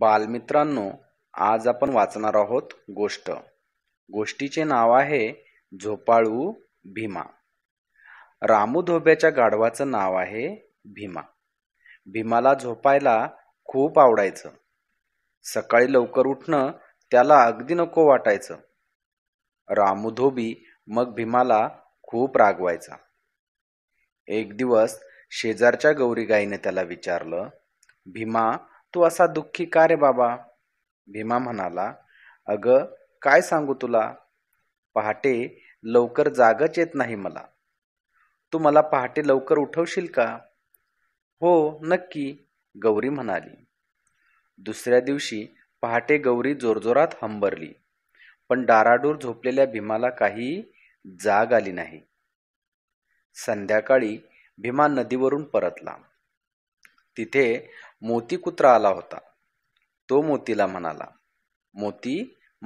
बालमित्रांनो आज आपण वाचणार आहोत गोष्ट गोष्टीचे नाव आहे झोपाळू भीमा रामू धोब्याच्या गाढवाचं नाव आहे भीमा भीमाला झोपायला खूप आवडायचं सकाळी लवकर उठणं त्याला अगदी नको वाटायचं रामू धोबी मग भीमाला खूप रागवायचा एक दिवस शेजारच्या गौरी गाईने त्याला विचारलं भीमा तू असा दुःखी का रे बाबा भीमा म्हणाला अगं काय सांगू तुला पहाटे लवकर जागच येत नाही मला तू मला पहाटे लवकर उठवशील का हो नक्की गौरी म्हणाली दुसऱ्या दिवशी पहाटे गौरी जोरजोरात हंबरली पण डाराडूर झोपलेल्या भीमाला काही जाग आली नाही संध्याकाळी भीमा नदीवरून परतला तिथे मोती कुत्रा आला होता तो मोतीला म्हणाला मोती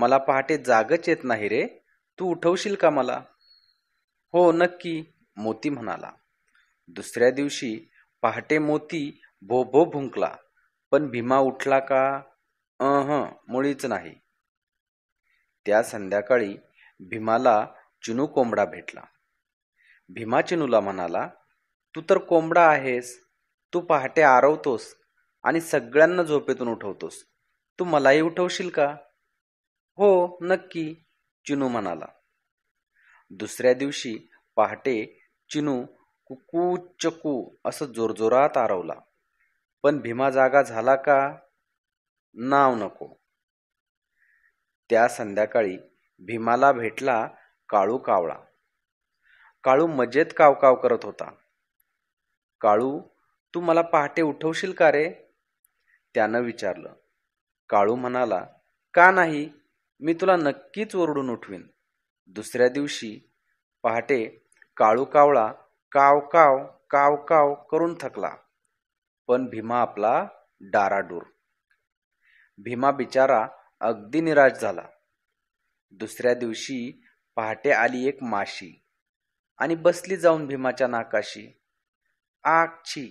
मला पहाटे जागच येत नाही रे तू उठवशील का मला हो नक्की मोती म्हणाला दुसऱ्या दिवशी पहाटे मोती भो भो भुंकला पण भीमा उठला का अह मुळीच नाही त्या संध्याकाळी भीमाला चिनू कोंबडा भेटला भीमा चिनूला म्हणाला तू तर कोंबडा आहेस तू पहाटे आरवतोस आणि सगळ्यांना झोपेतून उठवतोस तू मलाही उठवशील का हो नक्की चिनू म्हणाला दुसऱ्या दिवशी पहाटे चिनू कुकू चकू असं जोरजोरात आरवला पण भीमा जागा झाला का नाव नको त्या संध्याकाळी भीमाला भेटला काळू कावळा काळू मजेत कावकाव करत होता काळू तू मला पहाटे उठवशील का रे त्यानं विचारलं काळू म्हणाला का नाही मी तुला नक्कीच ओरडून उठवीन दुसऱ्या दिवशी पहाटे काळू कावळा काव काव काव काव करून थकला पण भीमा आपला डाराडूर भीमा बिचारा अगदी निराश झाला दुसऱ्या दिवशी पहाटे आली एक माशी आणि बसली जाऊन भीमाच्या नाकाशी आक्षी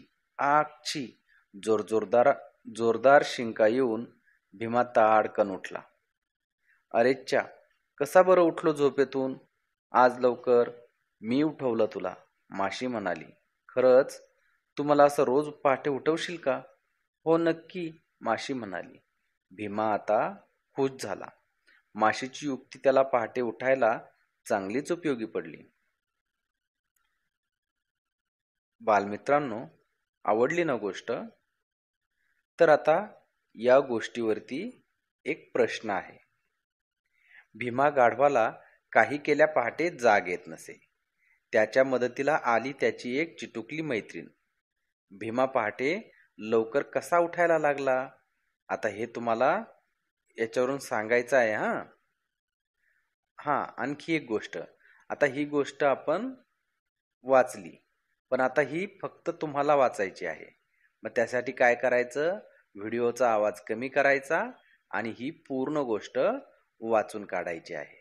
छी जोरजोरदार जोरदार शिंका येऊन भीमा ताडकन उठला अरेच्या कसा बरं उठलो झोपेतून आज लवकर मी उठवलं तुला माशी म्हणाली खरंच तू मला असं रोज पहाटे उठवशील का हो नक्की माशी म्हणाली भीमा आता खुश झाला माशीची युक्ती त्याला पहाटे उठायला चांगलीच उपयोगी पडली बालमित्रांनो आवडली ना गोष्ट तर आता या गोष्टीवरती एक प्रश्न आहे भीमा गाढवाला काही केल्या पहाटे जाग येत नसे त्याच्या मदतीला आली त्याची एक चिटुकली मैत्रीण भीमा पहाटे लवकर कसा उठायला लागला आता हे तुम्हाला याच्यावरून सांगायचं आहे हां हां आणखी एक गोष्ट आता ही गोष्ट आपण वाचली पण आता ही फक्त तुम्हाला वाचायची आहे मग त्यासाठी काय करायचं व्हिडिओचा आवाज कमी करायचा आणि ही पूर्ण गोष्ट वाचून काढायची आहे